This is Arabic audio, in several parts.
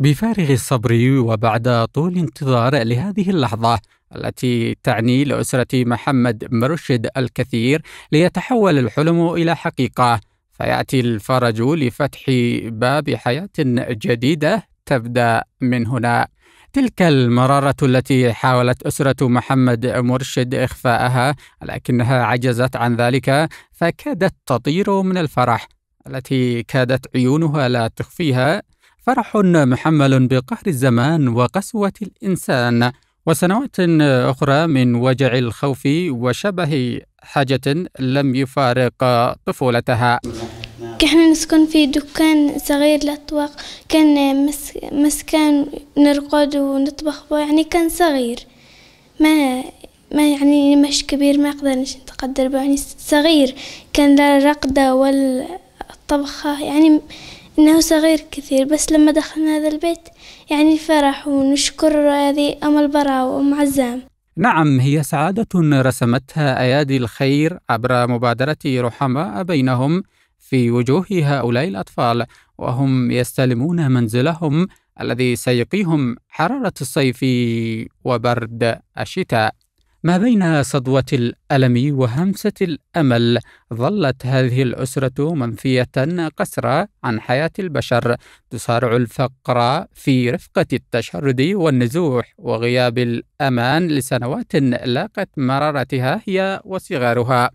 بفارغ الصبر وبعد طول انتظار لهذه اللحظة التي تعني لأسرة محمد مرشد الكثير ليتحول الحلم إلى حقيقة فيأتي الفرج لفتح باب حياة جديدة تبدأ من هنا تلك المرارة التي حاولت أسرة محمد مرشد إخفاءها لكنها عجزت عن ذلك فكادت تطير من الفرح التي كادت عيونها لا تخفيها فرح محمل بقهر الزمان وقسوة الإنسان وسنوات أخرى من وجع الخوف وشبه حاجة لم يفارق طفولتها كنا نسكن في دكان صغير للأطباق كان مسكن نرقد ونطبخ يعني كان صغير ما ما يعني مش كبير ما قدرناش نتقدر يعني صغير كان لا رقدة ولا يعني إنه صغير كثير بس لما دخلنا هذا البيت يعني فرح ونشكر هذه أم البراء وأم عزام نعم هي سعادة رسمتها أيادي الخير عبر مبادرة رحماء بينهم في وجوه هؤلاء الأطفال وهم يستلمون منزلهم الذي سيقيهم حرارة الصيف وبرد الشتاء ما بين صدوة الألم وهمسة الأمل ظلت هذه الأسرة منفية قسرة عن حياة البشر تصارع الفقر في رفقة التشرد والنزوح وغياب الأمان لسنوات لاقت مرارتها هي وصغارها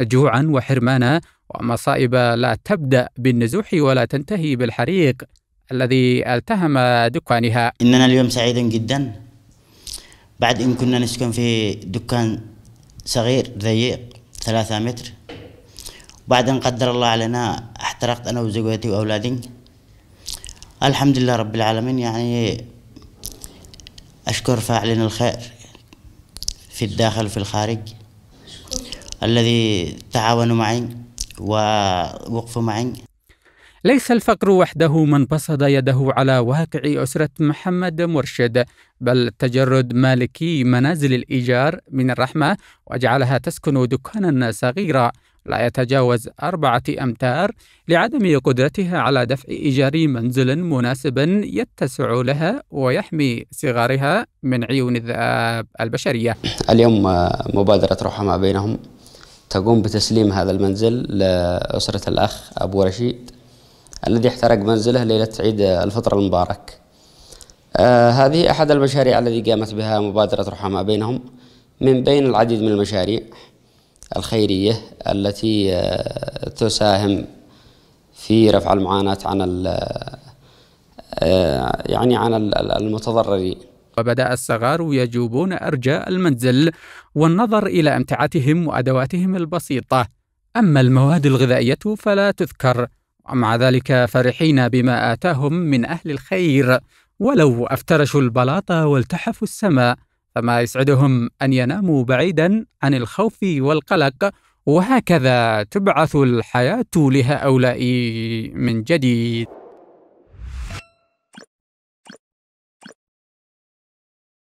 جوعا وحرمانا ومصائب لا تبدأ بالنزوح ولا تنتهي بالحريق الذي التهم دكانها إننا اليوم سعيدا جدا بعد إن كنا نسكن في دكان صغير ضيق ثلاثة متر ان قدر الله علينا احترقت أنا وزوجتي وأولادي الحمد لله رب العالمين يعني أشكر فاعلين الخير في الداخل وفي الخارج الذي تعاونوا معي ووقفوا معي ليس الفقر وحده من بسط يده على واقع أسرة محمد مرشد بل تجرد مالكي منازل الإيجار من الرحمة وجعلها تسكن دكانا صغيرا لا يتجاوز أربعة أمتار لعدم قدرتها على دفع إيجار منزل مناسب يتسع لها ويحمي صغارها من عيون الذئاب البشرية اليوم آه، مبادرة رحمة بينهم تقوم بتسليم هذا المنزل لأسرة الأخ أبو رشيد الذي احترق منزله ليلة عيد الفطر المبارك آه هذه أحد المشاريع التي قامت بها مبادرة رحماء بينهم من بين العديد من المشاريع الخيرية التي آه تساهم في رفع المعاناة عن آه،, آه يعني عن المتضررين وبدأ الصغار يجوبون أرجاء المنزل والنظر إلى أمتعتهم وأدواتهم البسيطة أما المواد الغذائية فلا تذكر ومع ذلك فرحين بما آتاهم من أهل الخير ولو أفترشوا البلاط والتحفوا السماء فما يسعدهم أن يناموا بعيدا عن الخوف والقلق وهكذا تبعث الحياة لهؤلاء من جديد